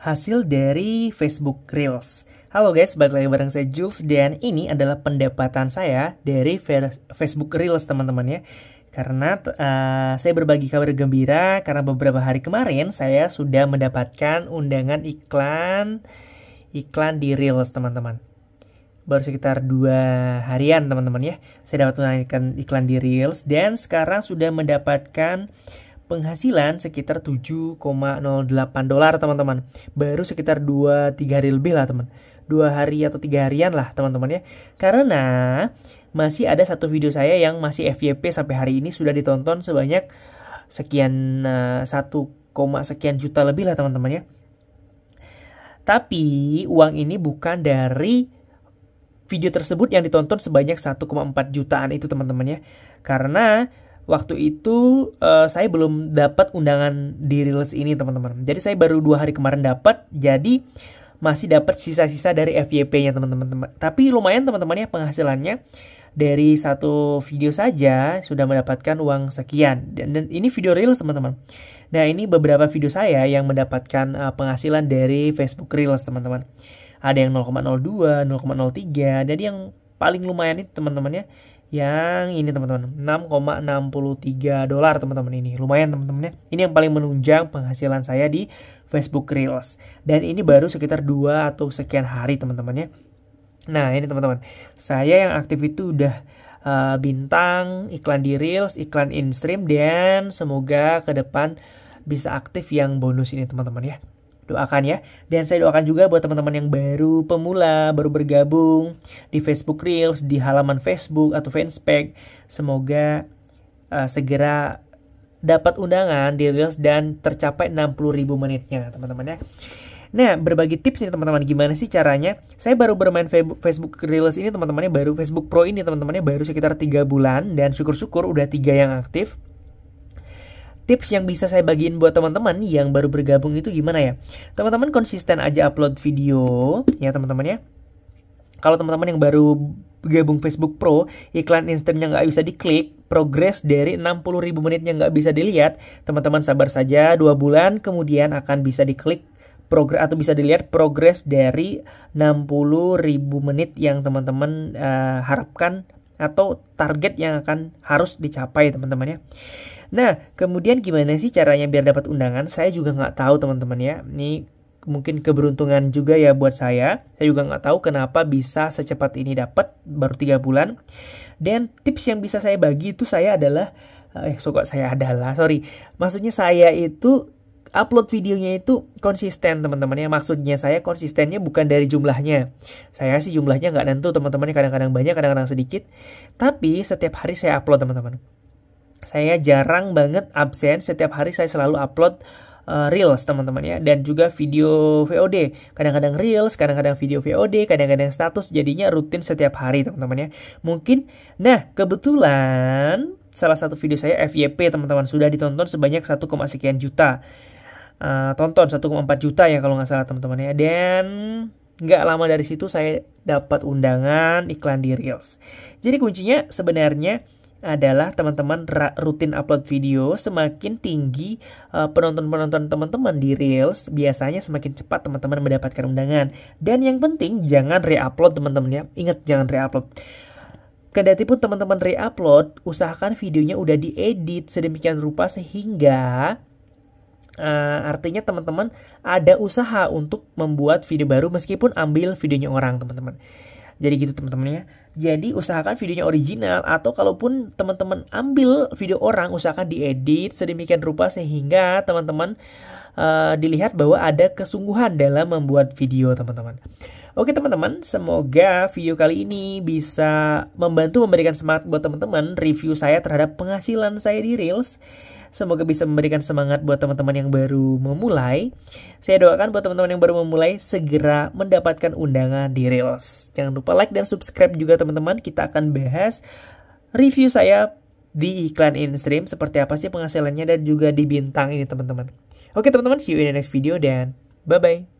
hasil dari Facebook Reels. Halo guys, balik lagi bareng saya Jules dan ini adalah pendapatan saya dari Facebook Reels teman-teman ya. Karena uh, saya berbagi kabar gembira karena beberapa hari kemarin saya sudah mendapatkan undangan iklan iklan di Reels teman-teman. Baru sekitar dua harian teman-teman ya. Saya dapat menaikkan iklan di Reels dan sekarang sudah mendapatkan penghasilan sekitar 7,08 dolar teman-teman. Baru sekitar 2 3 hari lebih lah teman. dua hari atau tiga harian lah teman-teman ya. Karena masih ada satu video saya yang masih FYP sampai hari ini sudah ditonton sebanyak sekian uh, koma sekian juta lebih lah teman-teman ya. Tapi uang ini bukan dari video tersebut yang ditonton sebanyak 1,4 jutaan itu teman-teman ya. Karena waktu itu uh, saya belum dapat undangan di Reels ini teman-teman. Jadi saya baru dua hari kemarin dapat. Jadi masih dapat sisa-sisa dari FYP-nya teman-teman. Tapi lumayan teman-teman ya penghasilannya dari satu video saja sudah mendapatkan uang sekian. Dan, dan ini video Reels teman-teman. Nah ini beberapa video saya yang mendapatkan uh, penghasilan dari Facebook Reels teman-teman. Ada yang 0,02, 0,03. Jadi yang paling lumayan itu teman-teman ya yang ini teman-teman 6,63 dolar teman-teman ini lumayan teman-teman ya ini yang paling menunjang penghasilan saya di Facebook Reels dan ini baru sekitar dua atau sekian hari teman-teman ya nah ini teman-teman saya yang aktif itu udah uh, bintang iklan di Reels iklan in stream dan semoga ke depan bisa aktif yang bonus ini teman-teman ya doakan ya. Dan saya doakan juga buat teman-teman yang baru pemula, baru bergabung di Facebook Reels, di halaman Facebook atau Fanspage. Semoga uh, segera dapat undangan di Reels dan tercapai 60 ribu menitnya, teman-teman ya. Nah, berbagi tips nih teman-teman gimana sih caranya? Saya baru bermain Facebook Reels ini teman-temannya baru Facebook Pro ini teman-temannya baru sekitar 3 bulan dan syukur-syukur udah tiga yang aktif tips yang bisa saya bagiin buat teman-teman yang baru bergabung itu gimana ya? Teman-teman konsisten aja upload video ya teman-teman ya. Kalau teman-teman yang baru gabung Facebook Pro, iklan instannya nggak bisa diklik, progres dari 60 ribu menitnya nggak bisa dilihat, teman-teman sabar saja dua bulan kemudian akan bisa diklik progres atau bisa dilihat progres dari 60 ribu menit yang teman-teman uh, harapkan atau target yang akan harus dicapai teman-teman ya. Nah, kemudian gimana sih caranya biar dapat undangan? Saya juga nggak tahu teman-teman ya. Ini mungkin keberuntungan juga ya buat saya. Saya juga nggak tahu kenapa bisa secepat ini dapat baru tiga bulan. Dan tips yang bisa saya bagi itu saya adalah eh kok saya adalah sorry maksudnya saya itu upload videonya itu konsisten teman-teman ya maksudnya saya konsistennya bukan dari jumlahnya saya sih jumlahnya nggak nentu teman teman ya. kadang-kadang banyak kadang-kadang sedikit tapi setiap hari saya upload teman-teman saya jarang banget absen setiap hari saya selalu upload uh, reels teman-teman ya dan juga video VOD kadang-kadang reels kadang-kadang video VOD kadang-kadang status jadinya rutin setiap hari teman-teman ya mungkin nah kebetulan salah satu video saya FYP teman-teman sudah ditonton sebanyak koma sekian juta uh, tonton 1,4 juta ya kalau nggak salah teman-teman ya dan nggak lama dari situ saya dapat undangan iklan di reels jadi kuncinya sebenarnya adalah teman-teman rutin upload video semakin tinggi eh, penonton-penonton teman-teman di Reels biasanya semakin cepat teman-teman mendapatkan undangan dan yang penting jangan re-upload teman-teman ya ingat jangan re re-upload Kedati pun teman-teman re-upload usahakan videonya udah diedit sedemikian rupa sehingga uh, artinya teman-teman ada usaha untuk membuat video baru meskipun ambil videonya orang teman-teman. Jadi gitu teman-teman ya. Jadi usahakan videonya original atau kalaupun teman-teman ambil video orang usahakan diedit sedemikian rupa sehingga teman-teman uh, dilihat bahwa ada kesungguhan dalam membuat video teman-teman. Oke teman-teman, semoga video kali ini bisa membantu memberikan semangat buat teman-teman review saya terhadap penghasilan saya di Reels. Semoga bisa memberikan semangat buat teman-teman yang baru memulai. Saya doakan buat teman-teman yang baru memulai segera mendapatkan undangan di Reels. Jangan lupa like dan subscribe juga teman-teman. Kita akan bahas review saya di iklan in-stream seperti apa sih penghasilannya dan juga di bintang ini teman-teman. Oke teman-teman, see you in the next video dan bye-bye.